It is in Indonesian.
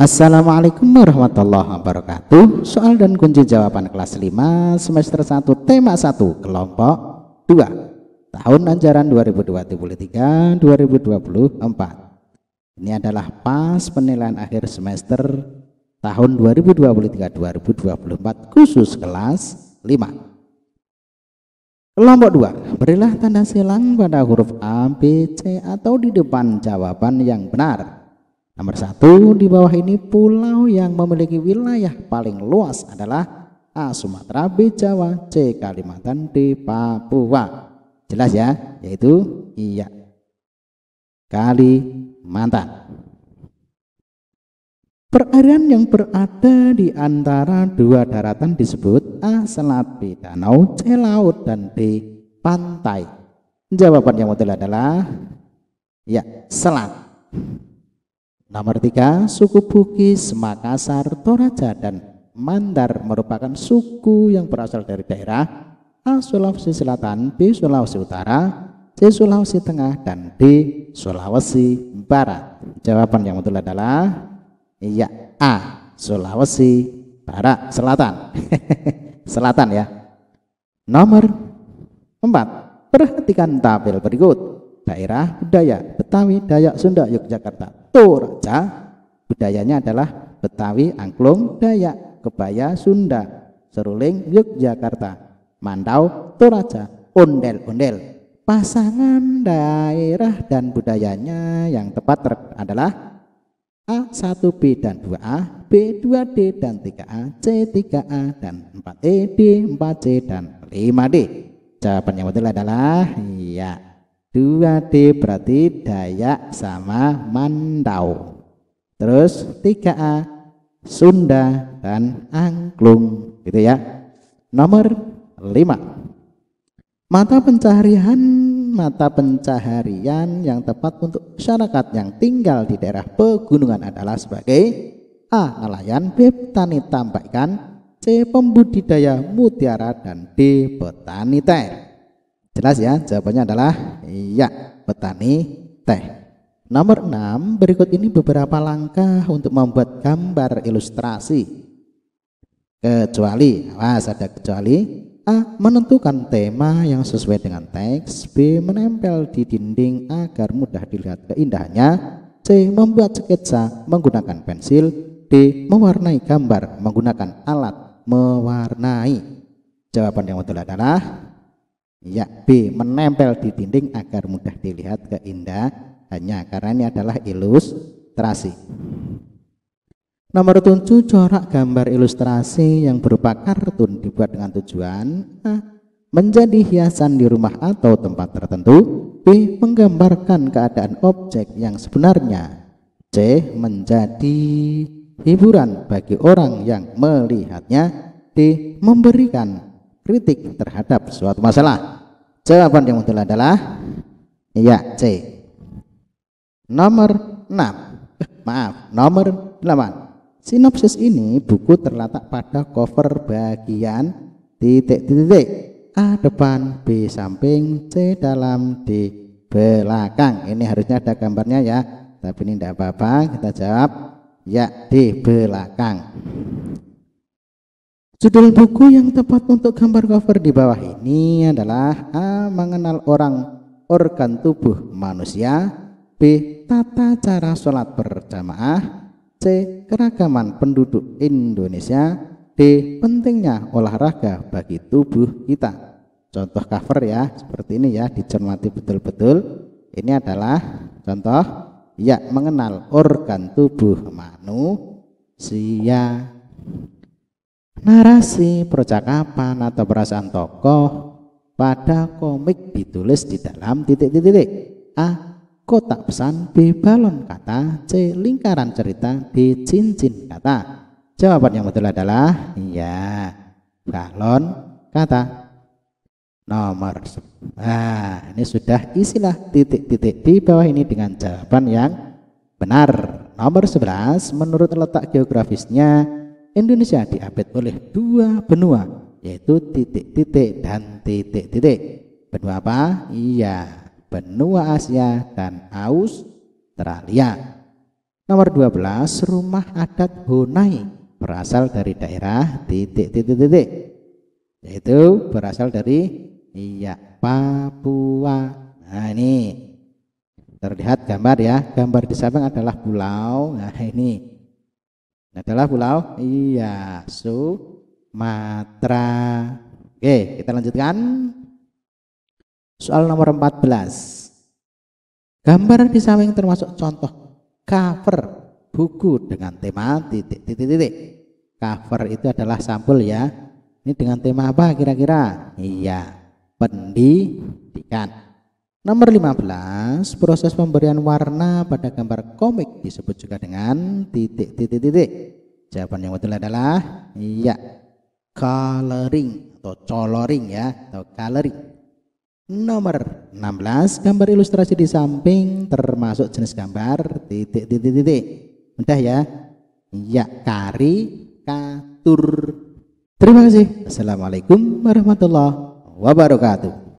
Assalamualaikum warahmatullahi wabarakatuh Soal dan kunci jawaban kelas 5 semester 1 tema 1 kelompok 2 Tahun anjaran 2023-2024 Ini adalah pas penilaian akhir semester tahun 2023-2024 khusus kelas 5 Kelompok 2, berilah tanda silang pada huruf A, B, C atau di depan jawaban yang benar. Nomor satu di bawah ini pulau yang memiliki wilayah paling luas adalah A. Sumatera, B. Jawa, C. Kalimantan, D. Papua. Jelas ya? Yaitu iya. Kalimantan. Perairan yang berada di antara dua daratan disebut A. Selat, B. Danau, C. Laut, dan D. Pantai. Jawaban yang betul adalah ya, selat. Nomor tiga, suku Bugis, Makassar, Toraja, dan Mandar merupakan suku yang berasal dari daerah A. Sulawesi Selatan, B. Sulawesi Utara, C. Sulawesi Tengah, dan D. Sulawesi Barat. Jawaban yang betul adalah ya A. Sulawesi Barat Selatan. Selatan ya. Nomor empat Perhatikan tabel berikut. Daerah budaya Betawi, Dayak, Sunda, Yogyakarta, Toraja budayanya adalah Betawi, Angklung, Dayak, Kebaya, Sunda, Seruling, Yogyakarta, Mandau, Toraja, ondel-ondel. Pasangan daerah dan budayanya yang tepat adalah A1B dan 2A, B2D dan 3A, C3A dan 4E, D4C dan 5D. Jawabannya adalah iya. Dua T berarti Dayak sama Mandau. Terus 3A Sunda dan Angklung gitu ya. Nomor 5. Mata pencaharian mata pencaharian yang tepat untuk masyarakat yang tinggal di daerah pegunungan adalah sebagai A. Nelayan B. Petani tambahkan C. Pembudidaya mutiara dan D. Petani teh Jelas ya? Jawabannya adalah iya, petani teh. Nomor 6, berikut ini beberapa langkah untuk membuat gambar ilustrasi. Kecuali, awas ada kecuali, A. Menentukan tema yang sesuai dengan teks B. Menempel di dinding agar mudah dilihat keindahannya C. Membuat sketsa menggunakan pensil D. Mewarnai gambar menggunakan alat mewarnai Jawaban yang betul adalah Ya B. Menempel di dinding agar mudah dilihat keindahannya karena ini adalah ilustrasi. Nomor 7 corak gambar ilustrasi yang berupa kartun dibuat dengan tujuan A. Menjadi hiasan di rumah atau tempat tertentu B. Menggambarkan keadaan objek yang sebenarnya C. Menjadi hiburan bagi orang yang melihatnya D. Memberikan kritik terhadap suatu masalah? Jawaban yang betul adalah ya C. Nomor 6. Eh, maaf, nomor 8. Sinopsis ini buku terletak pada cover bagian titik-titik A depan, B samping, C dalam, D belakang. Ini harusnya ada gambarnya ya, tapi ini tidak apa-apa. Kita jawab ya D belakang. Judul buku yang tepat untuk gambar cover di bawah ini adalah A. Mengenal orang organ tubuh manusia B. Tata cara sholat berjamaah C. Keragaman penduduk Indonesia D. Pentingnya olahraga bagi tubuh kita Contoh cover ya, seperti ini ya, dicermati betul-betul Ini adalah contoh Ya, mengenal organ tubuh manusia narasi, percakapan, atau perasaan tokoh pada komik ditulis di dalam titik-titik. A. Kotak pesan B. Balon kata C. Lingkaran cerita D. Cincin kata Jawaban yang betul adalah Iya Balon kata Nomor Nah ini sudah isilah titik-titik di bawah ini dengan jawaban yang benar Nomor 11 menurut letak geografisnya Indonesia diapit oleh dua benua, yaitu titik-titik dan titik-titik. Benua apa? Iya, benua Asia dan Australia. Nomor 12, rumah adat Honai berasal dari daerah titik-titik-titik. Yaitu berasal dari iya Papua. Nah, ini terlihat gambar ya. Gambar di samping adalah pulau. Nah, ini adalah nah, pulau iya Sumatera. Oke, kita lanjutkan. Soal nomor 14. Gambar di samping termasuk contoh cover buku dengan tema titik-titik-titik. Cover itu adalah sampul ya. Ini dengan tema apa kira-kira? Iya, pendidikan. Nomor 15, proses pemberian warna pada gambar komik disebut juga dengan titik titik titik. Jawaban yang betul adalah iya, coloring atau coloring ya, atau coloring. Nomor 16, gambar ilustrasi di samping termasuk jenis gambar titik titik titik. Mudah ya? Ya kari katur. Terima kasih. Assalamualaikum warahmatullahi wabarakatuh.